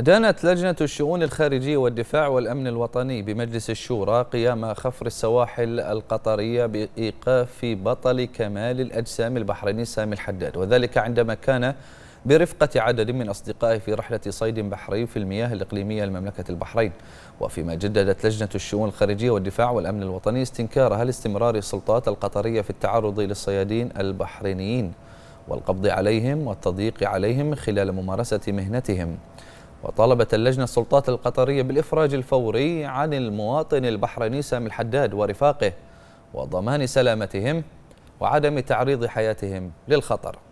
دانت لجنة الشؤون الخارجية والدفاع والأمن الوطني بمجلس الشورى قيام خفر السواحل القطرية بإيقاف بطل كمال الأجسام البحريني سامي الحداد وذلك عندما كان برفقة عدد من أصدقائه في رحلة صيد بحري في المياه الإقليمية لمملكة البحرين وفيما جددت لجنة الشؤون الخارجية والدفاع والأمن الوطني استنكارها لاستمرار السلطات القطرية في التعرض للصيادين البحرينيين والقبض عليهم والتضييق عليهم خلال ممارسة مهنتهم وطالبت اللجنة السلطات القطرية بالإفراج الفوري عن المواطن البحريني سامي الحداد ورفاقه وضمان سلامتهم وعدم تعريض حياتهم للخطر